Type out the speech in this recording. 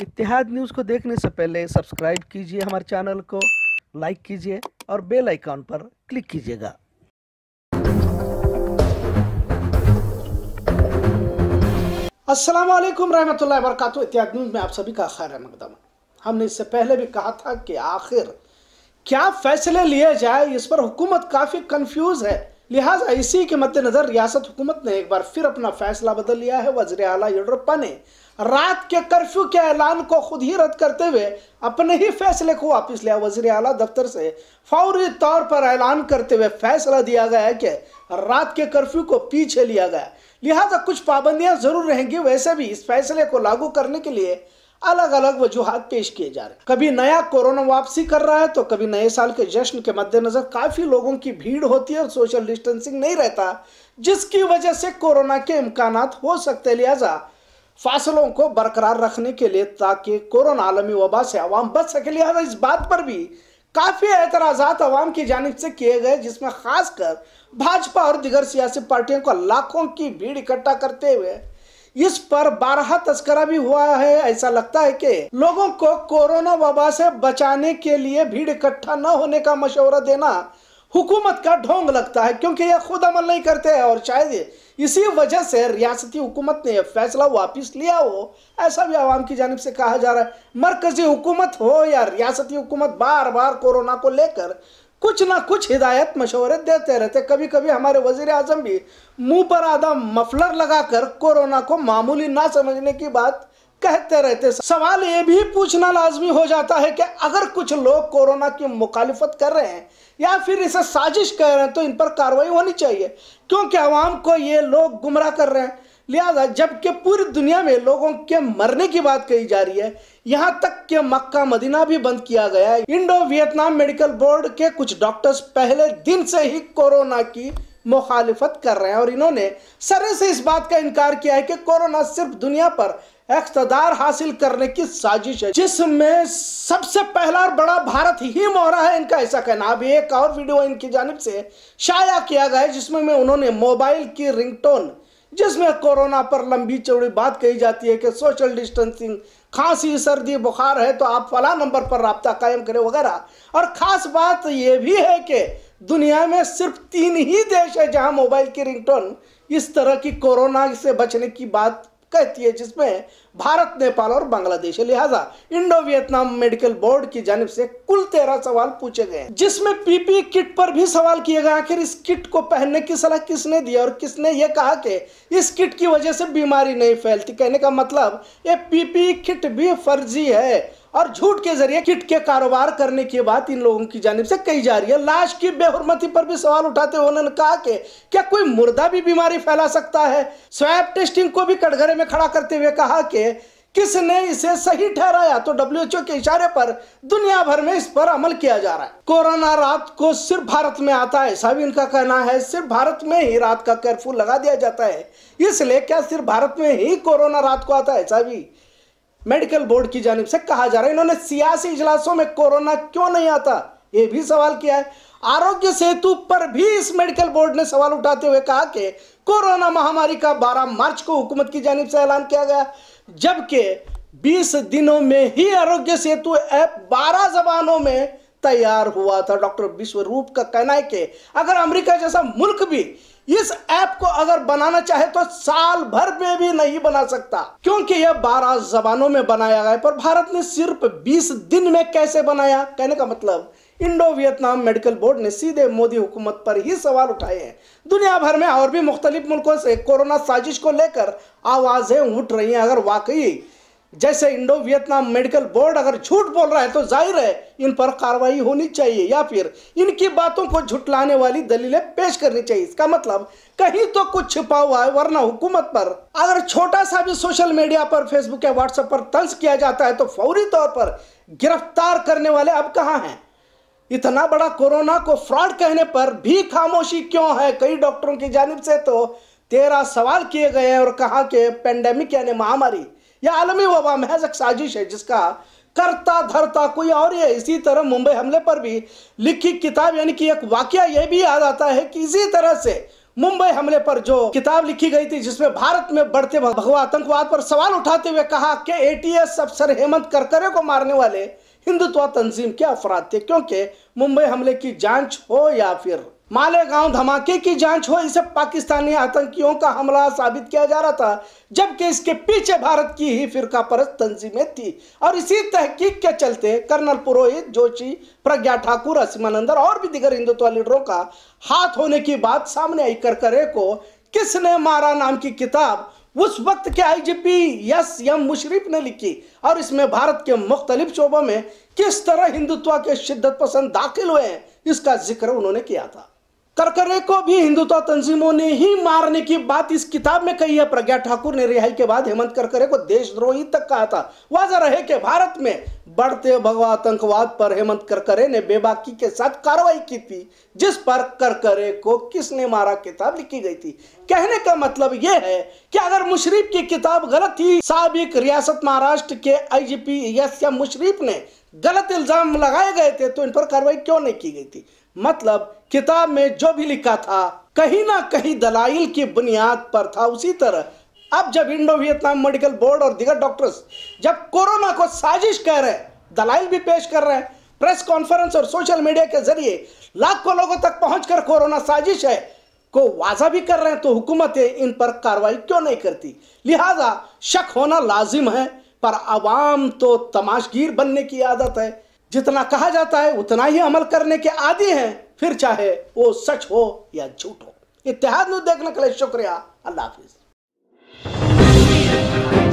इतिहाद news को देखने से पहले सब्सक्राइब कीजिए हमारे चैनल को लाइक कीजिए और बेल आइकॉन पर क्लिक कीजिएगा अस्सलाम वालेकुम रहमतुल्लाहि वरकत इतिहाद न्यूज़ में आप सभी का खैर मकदम हमने इससे पहले भी कहा था कि आखिर क्या फैसले लिए जाए इस पर हुकूमत काफ़ी कंफ्यूज है लिहाजा इसी के मद्देनज़र रियासत हुकूमत ने एक बार फिर अपना फैसला बदल लिया है वजर अला येडुरप्पा ने रात के कर्फ्यू के ऐलान को खुद ही रद्द करते हुए अपने ही फैसले को वापस लिया वजर अला दफ्तर से फौरी तौर पर ऐलान करते हुए फैसला दिया गया है कि रात के कर्फ्यू को पीछे लिया गया लिहाजा कुछ पाबंदियां ज़रूर रहेंगी वैसे भी इस फैसले को लागू करने के लिए अलग अलग वजूहत पेश किए जा रहे हैं कभी नया कोरोना वापसी कर रहा है तो कभी नए साल के जश्न के मद्देनजर काफी लोगों की भीड़ होती है और सोशल डिस्टेंसिंग नहीं रहता जिसकी वजह से कोरोना के इम्कान हो सकते लिहाजा फासलों को बरकरार रखने के लिए ताकि कोरोना आलमी वबा से आवाम बच सके लिहाजा इस बात पर भी काफ़ी एतराज़ात आवाम की जानब से किए गए जिसमें खासकर भाजपा और दिगर सियासी पार्टियों को लाखों की भीड़ इकट्ठा करते हुए इस पर बारह तस्करा भी हुआ है ऐसा लगता है कि लोगों को कोरोना वबा से बचाने के लिए भीड़ इकट्ठा न होने का मशवरा देना हुकूमत का ढोंग लगता है क्योंकि ये खुद अमल नहीं करते हैं और शायद इसी वजह से रियासती हुकूमत ने फैसला वापस लिया हो ऐसा भी आवाम की जानब से कहा जा रहा है मरकजी हुकूमत हो या रियासती हुकूमत बार बार कोरोना को लेकर कुछ ना कुछ हिदायत मशवरे देते रहते कभी कभी हमारे वजीर आजम भी मुंह पर आधा मफलर लगाकर कोरोना को मामूली ना समझने की बात कहते रहते सवाल ये भी पूछना लाजमी हो जाता है कि अगर कुछ लोग कोरोना की मुखालिफत कर रहे हैं या फिर इसे साजिश कह रहे हैं तो इन पर कार्रवाई होनी चाहिए क्योंकि आवाम को ये लोग गुमराह कर रहे हैं लिहाजा जबकि पूरी दुनिया में लोगों के मरने की बात कही जा रही है यहाँ तक के मक्का मदीना भी बंद किया गया है इंडो वियतनाम मेडिकल बोर्ड के कुछ डॉक्टर्स पहले दिन से ही कोरोना की मुखालिफत कर रहे हैं और इन्होंने सरे से इस बात का इनकार किया है कि कोरोना सिर्फ दुनिया पर इकतदार हासिल करने की साजिश है जिसमें सबसे पहला और बड़ा भारत ही मोहरा है इनका ऐसा कहना अभी एक और वीडियो इनकी जानब से शाया किया गया है जिसमें उन्होंने मोबाइल की रिंगटोन जिसमें कोरोना पर लंबी चौड़ी बात कही जाती है कि सोशल डिस्टेंसिंग खांसी सर्दी बुखार है तो आप फला नंबर पर रबता कायम करें वगैरह और ख़ास बात यह भी है कि दुनिया में सिर्फ तीन ही देश है जहां मोबाइल की रिंगटोन इस तरह की कोरोना से बचने की बात कहती है जिसमें भारत नेपाल और बांग्लादेश है लिहाजा इंडो वियतनाम मेडिकल बोर्ड की जानब से कुल तेरह सवाल पूछे गए जिसमें पीपी किट पर भी सवाल किए गए आखिर इस किट को पहनने की सलाह किसने दी और किसने ये कहा कि इस किट की वजह से बीमारी नहीं फैलती कहने का मतलब ये पीपी किट भी फर्जी है और झूठ के जरिए किट के कारोबार करने की बात इन लोगों की जानब से कही जा रही है लाश की बेहरमती पर भी सवाल उठाते हुए उन्होंने कहा कि क्या कोई मुर्दा भी बीमारी फैला सकता है स्वैप टेस्टिंग को भी कटघरे में खड़ा करते हुए कहा कि किसने इसे सही ठहराया तो डब्ल्यूएचओ के इशारे पर दुनिया भर में इस पर अमल किया जा रहा है कोरोना रात को सिर्फ भारत में आता है ऐसा भी इनका कहना है सिर्फ भारत में ही रात का कर्फ्यू लगा दिया जाता है इसलिए क्या सिर्फ भारत में ही कोरोना रात को आता है ऐसा भी मेडिकल बोर्ड की जानब से कहा जा रहा है इन्होंने सियासी इजलासों में कोरोना क्यों नहीं आता ये भी सवाल किया है आरोग्य सेतु पर भी इस मेडिकल बोर्ड ने सवाल उठाते हुए कहा कि कोरोना महामारी का 12 मार्च को हुकूमत की जानब से ऐलान किया गया जबकि 20 दिनों में ही आरोग्य सेतु ऐप 12 जबानों में तैयार हुआ था डॉक्टर विश्वरूप का कहना है कि अगर अमेरिका जैसा मुल्क भी इस ऐप को अगर बनाना चाहे तो साल भर में भी नहीं बना सकता क्योंकि यह बारह जबानों में बनाया गया पर भारत ने सिर्फ बीस दिन में कैसे बनाया कहने का मतलब इंडो वियतनाम मेडिकल बोर्ड ने सीधे मोदी हुकूमत पर ही सवाल उठाए हैं दुनिया भर में और भी मुख्तलिफ मुल्कों से कोरोना साजिश को लेकर आवाज़ें उठ रही हैं अगर वाकई जैसे इंडो वियतनाम मेडिकल बोर्ड अगर झूठ बोल रहा है तो जाहिर है इन पर कार्रवाई होनी चाहिए या फिर इनकी बातों को झुटलाने वाली दलीलें पेश करनी चाहिए इसका मतलब कहीं तो कुछ छिपा हुआ है वरना हुकूमत पर अगर छोटा सा भी सोशल मीडिया पर फेसबुक या व्हाट्सएप पर तंज किया जाता है तो फौरी तौर पर गिरफ्तार करने वाले अब कहाँ हैं इतना बड़ा कोरोना को फ्रॉड कहने पर भी खामोशी क्यों है कई डॉक्टरों की जानब से तो तेरह सवाल किए गए हैं और कहा कि पेंडेमिक यानी महामारी यह आलमी वबा महज एक साजिश है जिसका करता धरता कोई और है इसी तरह मुंबई हमले पर भी लिखी किताब यानी कि एक वाक्य यह भी याद आता है कि इसी तरह से मुंबई हमले पर जो किताब लिखी गई थी जिसमें भारत में बढ़ते भगवा आतंकवाद पर सवाल उठाते हुए कहा कि एटीएस अफसर हेमंत करकरे को मारने वाले हिंदुत्व तंजीम के अफराद थे क्योंकि मुंबई हमले की जांच हो या फिर मालेगांव धमाके की जांच हो इसे पाकिस्तानी आतंकियों का हमला साबित किया जा रहा था जबकि इसके पीछे भारत की ही फिरका परस तंजीमें थी और इसी तहकीक के चलते कर्नल पुरोहित जोशी प्रज्ञा ठाकुर असीमानंदर और भी दिगर हिंदुत्व लीडरों का हाथ होने की बात सामने आई करे को किसने मारा नाम की किताब उस वक्त के आईजीपी यस एम मुशरफ ने लिखी और इसमें भारत के मुख्तलिफ शोबों में किस तरह हिंदुत्व के शिद्दत पसंद दाखिल हुए हैं इसका जिक्र उन्होंने किया था करकरे को भी हिंदुत्व तंजीमों ने ही मारने की बात इस किताब में कही है प्रज्ञा ठाकुर ने रिहाई के बाद हेमंत करकरे को देशद्रोही तक कहा था वजह रहे कि भारत में बढ़ते भगवा आतंकवाद पर हेमंत करकरे ने बेबाकी के साथ कार्रवाई की थी जिस पर करकरे को किसने मारा किताब लिखी गई थी कहने का मतलब यह है कि अगर मुशरीफ की किताब गलत थी सबक रियासत महाराष्ट्र के आईजीपी एस एम मुशरीफ ने गलत इल्ज़ाम लगाए गए थे तो इन पर कार्रवाई क्यों नहीं की गई थी मतलब किताब में जो भी लिखा था कहीं ना कहीं दलाइल की बुनियाद पर था उसी तरह अब जब इंडो वियतनाम मेडिकल बोर्ड और दिगर डॉक्टर्स जब कोरोना को साजिश कह रहे हैं दलाइल भी पेश कर रहे हैं प्रेस कॉन्फ्रेंस और सोशल मीडिया के जरिए लाखों लोगों तक पहुंचकर कोरोना साजिश है को वाजा भी कर रहे हैं तो हुकूमतें इन पर कार्रवाई क्यों नहीं करती लिहाजा शक होना लाजिम है पर आवाम तो तमाशगीर बनने की आदत है जितना कहा जाता है उतना ही अमल करने के आदि हैं फिर चाहे वो सच हो या झूठ हो इतिहाद देखने के लिए शुक्रिया अल्लाह हाफिज़